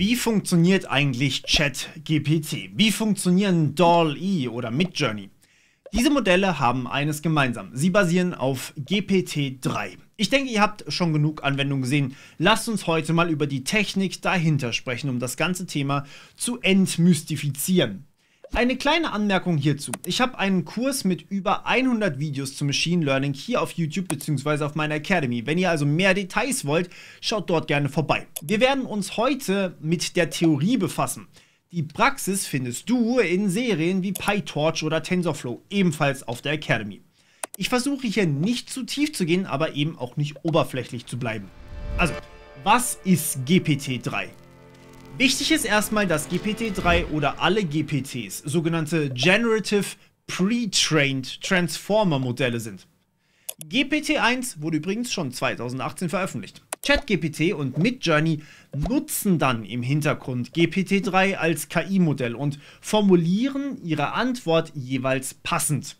Wie funktioniert eigentlich ChatGPT? Wie funktionieren DALL-E oder Midjourney? Diese Modelle haben eines gemeinsam. Sie basieren auf GPT-3. Ich denke, ihr habt schon genug Anwendungen gesehen. Lasst uns heute mal über die Technik dahinter sprechen, um das ganze Thema zu entmystifizieren. Eine kleine Anmerkung hierzu. Ich habe einen Kurs mit über 100 Videos zu Machine Learning hier auf YouTube bzw. auf meiner Academy. Wenn ihr also mehr Details wollt, schaut dort gerne vorbei. Wir werden uns heute mit der Theorie befassen. Die Praxis findest du in Serien wie PyTorch oder TensorFlow, ebenfalls auf der Academy. Ich versuche hier nicht zu tief zu gehen, aber eben auch nicht oberflächlich zu bleiben. Also, was ist GPT-3? Wichtig ist erstmal, dass GPT-3 oder alle GPTs sogenannte Generative Pre-Trained Transformer Modelle sind. GPT-1 wurde übrigens schon 2018 veröffentlicht. ChatGPT und Midjourney nutzen dann im Hintergrund GPT-3 als KI-Modell und formulieren ihre Antwort jeweils passend.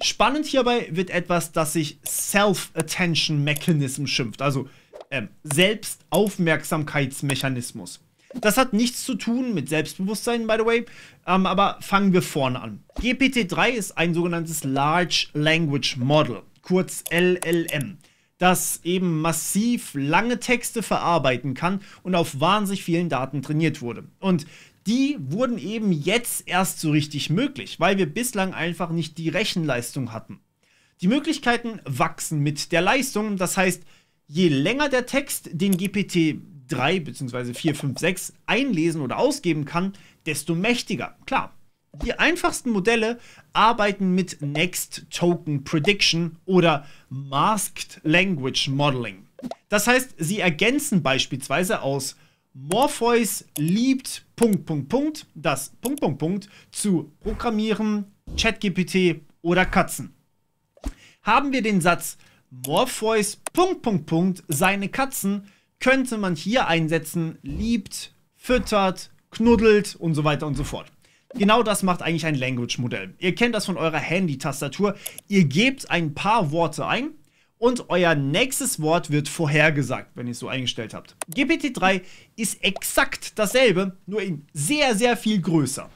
Spannend hierbei wird etwas, das sich Self-Attention Mechanism schimpft, also ähm, Selbstaufmerksamkeitsmechanismus. Das hat nichts zu tun mit Selbstbewusstsein, by the way. Ähm, aber fangen wir vorne an. GPT-3 ist ein sogenanntes Large Language Model, kurz LLM, das eben massiv lange Texte verarbeiten kann und auf wahnsinnig vielen Daten trainiert wurde. Und die wurden eben jetzt erst so richtig möglich, weil wir bislang einfach nicht die Rechenleistung hatten. Die Möglichkeiten wachsen mit der Leistung, das heißt, je länger der Text, den GPT 3 bzw. vier, fünf, sechs einlesen oder ausgeben kann, desto mächtiger. Klar, die einfachsten Modelle arbeiten mit Next Token Prediction oder Masked Language Modeling. Das heißt, sie ergänzen beispielsweise aus Morpheus liebt Punkt, Punkt, Punkt, das Punkt, Punkt, Punkt zu Programmieren, ChatGPT oder Katzen. Haben wir den Satz Morpheus Punkt, Punkt, Punkt, seine Katzen, könnte man hier einsetzen, liebt, füttert, knuddelt und so weiter und so fort. Genau das macht eigentlich ein Language-Modell. Ihr kennt das von eurer Handy-Tastatur. Ihr gebt ein paar Worte ein und euer nächstes Wort wird vorhergesagt, wenn ihr es so eingestellt habt. GPT-3 ist exakt dasselbe, nur in sehr, sehr viel größer.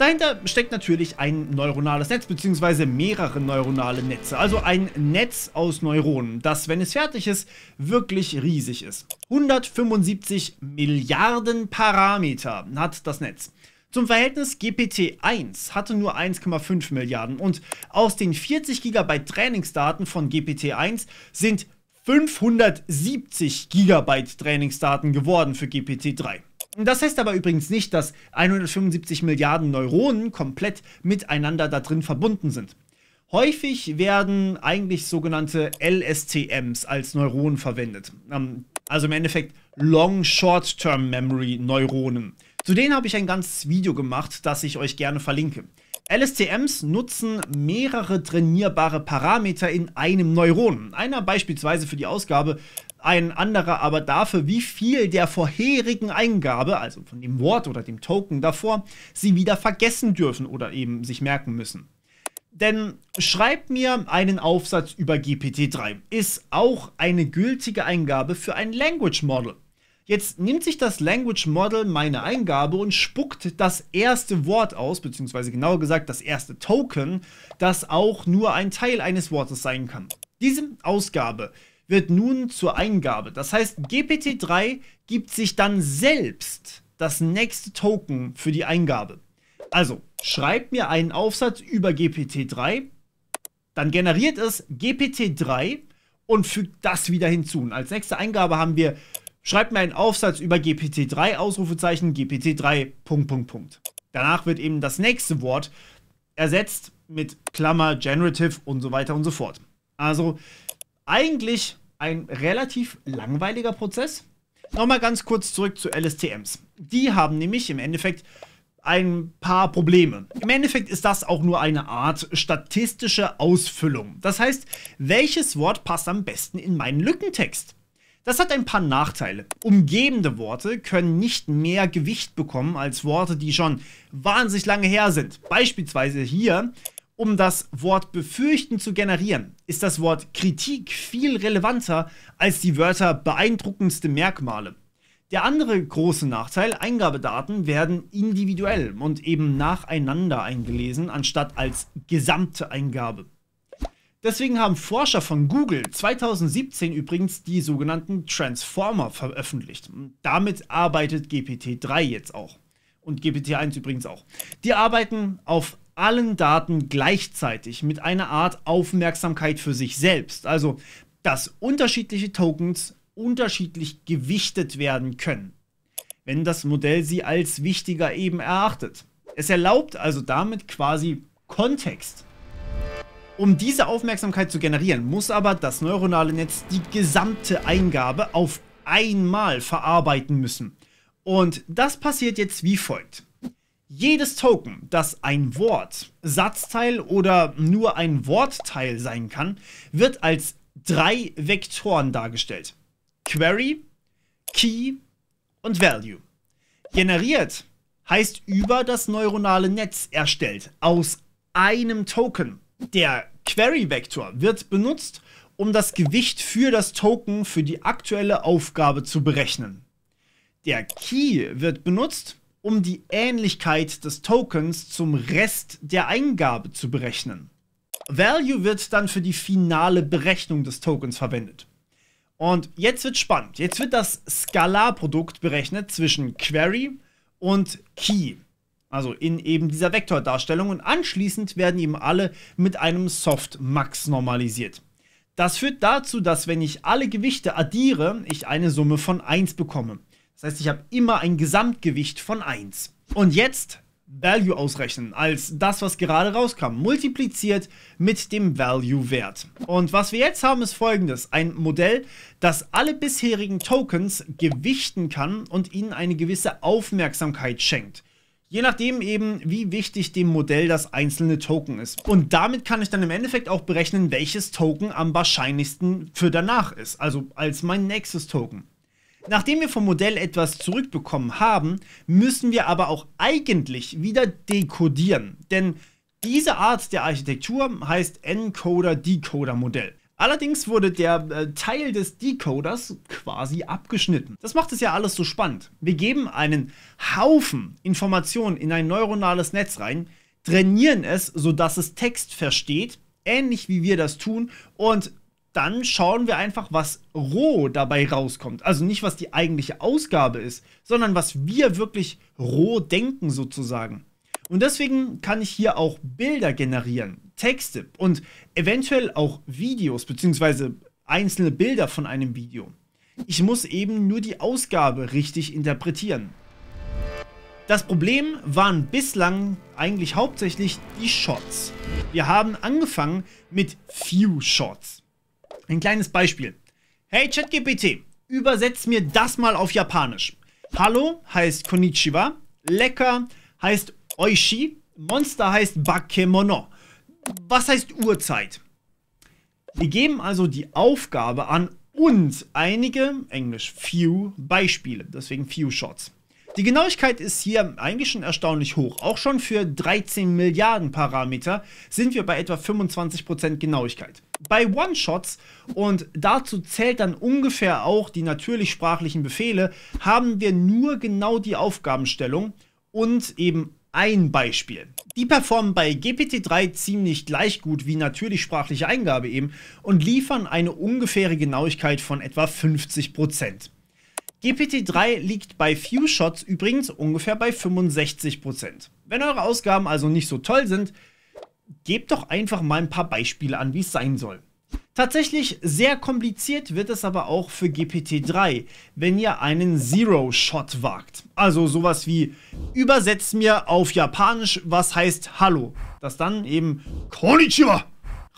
Dahinter steckt natürlich ein neuronales Netz beziehungsweise mehrere neuronale Netze, also ein Netz aus Neuronen, das, wenn es fertig ist, wirklich riesig ist. 175 Milliarden Parameter hat das Netz. Zum Verhältnis GPT-1 hatte nur 1,5 Milliarden und aus den 40 GB Trainingsdaten von GPT-1 sind 570 GB Trainingsdaten geworden für GPT-3. Das heißt aber übrigens nicht, dass 175 Milliarden Neuronen komplett miteinander da drin verbunden sind. Häufig werden eigentlich sogenannte LSTMs als Neuronen verwendet. Ähm, also im Endeffekt Long Short Term Memory Neuronen. Zu denen habe ich ein ganzes Video gemacht, das ich euch gerne verlinke. LSTMs nutzen mehrere trainierbare Parameter in einem Neuron. Einer beispielsweise für die Ausgabe ein anderer aber dafür, wie viel der vorherigen Eingabe, also von dem Wort oder dem Token davor, sie wieder vergessen dürfen oder eben sich merken müssen. Denn schreibt mir einen Aufsatz über GPT-3 ist auch eine gültige Eingabe für ein Language Model. Jetzt nimmt sich das Language Model meine Eingabe und spuckt das erste Wort aus, beziehungsweise genauer gesagt das erste Token, das auch nur ein Teil eines Wortes sein kann. Diese Ausgabe wird nun zur Eingabe. Das heißt, GPT-3 gibt sich dann selbst das nächste Token für die Eingabe. Also, schreibt mir einen Aufsatz über GPT-3, dann generiert es GPT-3 und fügt das wieder hinzu. Und als nächste Eingabe haben wir, schreibt mir einen Aufsatz über GPT-3, Ausrufezeichen, GPT-3, Punkt, Punkt, Punkt. Danach wird eben das nächste Wort ersetzt mit Klammer, Generative und so weiter und so fort. Also eigentlich ein relativ langweiliger Prozess. Nochmal ganz kurz zurück zu LSTMs. Die haben nämlich im Endeffekt ein paar Probleme. Im Endeffekt ist das auch nur eine Art statistische Ausfüllung. Das heißt, welches Wort passt am besten in meinen Lückentext? Das hat ein paar Nachteile. Umgebende Worte können nicht mehr Gewicht bekommen als Worte, die schon wahnsinnig lange her sind. Beispielsweise hier um das Wort befürchten zu generieren, ist das Wort Kritik viel relevanter als die Wörter beeindruckendste Merkmale. Der andere große Nachteil, Eingabedaten werden individuell und eben nacheinander eingelesen, anstatt als gesamte Eingabe. Deswegen haben Forscher von Google 2017 übrigens die sogenannten Transformer veröffentlicht. Damit arbeitet GPT-3 jetzt auch und GPT-1 übrigens auch. Die arbeiten auf allen Daten gleichzeitig mit einer Art Aufmerksamkeit für sich selbst. Also, dass unterschiedliche Tokens unterschiedlich gewichtet werden können, wenn das Modell sie als wichtiger eben erachtet. Es erlaubt also damit quasi Kontext. Um diese Aufmerksamkeit zu generieren, muss aber das neuronale Netz die gesamte Eingabe auf einmal verarbeiten müssen. Und das passiert jetzt wie folgt. Jedes Token, das ein Wort, Satzteil oder nur ein Wortteil sein kann, wird als drei Vektoren dargestellt. Query, Key und Value. Generiert heißt über das neuronale Netz erstellt, aus einem Token. Der Query-Vektor wird benutzt, um das Gewicht für das Token für die aktuelle Aufgabe zu berechnen. Der Key wird benutzt, um die Ähnlichkeit des Tokens zum Rest der Eingabe zu berechnen. Value wird dann für die finale Berechnung des Tokens verwendet. Und jetzt wird spannend. Jetzt wird das Skalarprodukt berechnet zwischen Query und Key. Also in eben dieser Vektordarstellung. Und anschließend werden eben alle mit einem Softmax normalisiert. Das führt dazu, dass wenn ich alle Gewichte addiere, ich eine Summe von 1 bekomme. Das heißt, ich habe immer ein Gesamtgewicht von 1. Und jetzt Value ausrechnen als das, was gerade rauskam, multipliziert mit dem Value-Wert. Und was wir jetzt haben, ist folgendes. Ein Modell, das alle bisherigen Tokens gewichten kann und ihnen eine gewisse Aufmerksamkeit schenkt. Je nachdem eben, wie wichtig dem Modell das einzelne Token ist. Und damit kann ich dann im Endeffekt auch berechnen, welches Token am wahrscheinlichsten für danach ist, also als mein nächstes Token. Nachdem wir vom Modell etwas zurückbekommen haben, müssen wir aber auch eigentlich wieder dekodieren. Denn diese Art der Architektur heißt Encoder-Decoder-Modell. Allerdings wurde der äh, Teil des Decoders quasi abgeschnitten. Das macht es ja alles so spannend. Wir geben einen Haufen Informationen in ein neuronales Netz rein, trainieren es, sodass es Text versteht, ähnlich wie wir das tun, und dann schauen wir einfach, was roh dabei rauskommt. Also nicht, was die eigentliche Ausgabe ist, sondern was wir wirklich roh denken sozusagen. Und deswegen kann ich hier auch Bilder generieren, Texte und eventuell auch Videos bzw. einzelne Bilder von einem Video. Ich muss eben nur die Ausgabe richtig interpretieren. Das Problem waren bislang eigentlich hauptsächlich die Shots. Wir haben angefangen mit Few Shots. Ein kleines Beispiel. Hey ChatGPT, übersetz mir das mal auf Japanisch. Hallo heißt Konnichiwa, lecker heißt Oishi, Monster heißt Bakemono. Was heißt Uhrzeit? Wir geben also die Aufgabe an und einige, englisch few, Beispiele, deswegen few Shots. Die Genauigkeit ist hier eigentlich schon erstaunlich hoch. Auch schon für 13 Milliarden Parameter sind wir bei etwa 25% Genauigkeit. Bei One-Shots, und dazu zählt dann ungefähr auch die natürlich sprachlichen Befehle, haben wir nur genau die Aufgabenstellung und eben ein Beispiel. Die performen bei GPT-3 ziemlich gleich gut wie natürlich sprachliche Eingabe eben und liefern eine ungefähre Genauigkeit von etwa 50 GPT-3 liegt bei Few Shots übrigens ungefähr bei 65%. Wenn eure Ausgaben also nicht so toll sind, gebt doch einfach mal ein paar Beispiele an, wie es sein soll. Tatsächlich sehr kompliziert wird es aber auch für GPT-3, wenn ihr einen Zero-Shot wagt. Also sowas wie, übersetzt mir auf Japanisch, was heißt Hallo. Dass dann eben Konnichiwa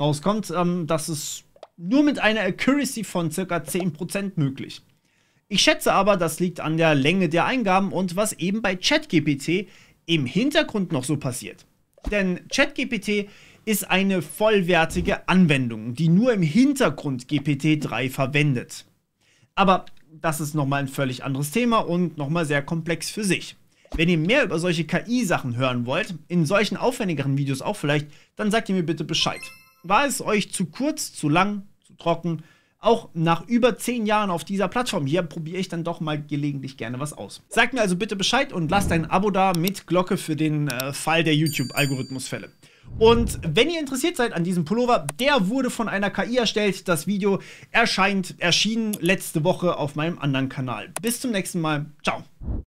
rauskommt, ähm, das ist nur mit einer Accuracy von ca. 10% möglich. Ich schätze aber, das liegt an der Länge der Eingaben und was eben bei ChatGPT im Hintergrund noch so passiert. Denn ChatGPT ist eine vollwertige Anwendung, die nur im Hintergrund GPT-3 verwendet. Aber das ist nochmal ein völlig anderes Thema und nochmal sehr komplex für sich. Wenn ihr mehr über solche KI-Sachen hören wollt, in solchen aufwendigeren Videos auch vielleicht, dann sagt ihr mir bitte Bescheid. War es euch zu kurz, zu lang, zu trocken? Auch nach über zehn Jahren auf dieser Plattform hier probiere ich dann doch mal gelegentlich gerne was aus. Sag mir also bitte Bescheid und lasst ein Abo da mit Glocke für den äh, Fall der YouTube-Algorithmusfälle. Und wenn ihr interessiert seid an diesem Pullover, der wurde von einer KI erstellt. Das Video erscheint, erschien letzte Woche auf meinem anderen Kanal. Bis zum nächsten Mal. Ciao.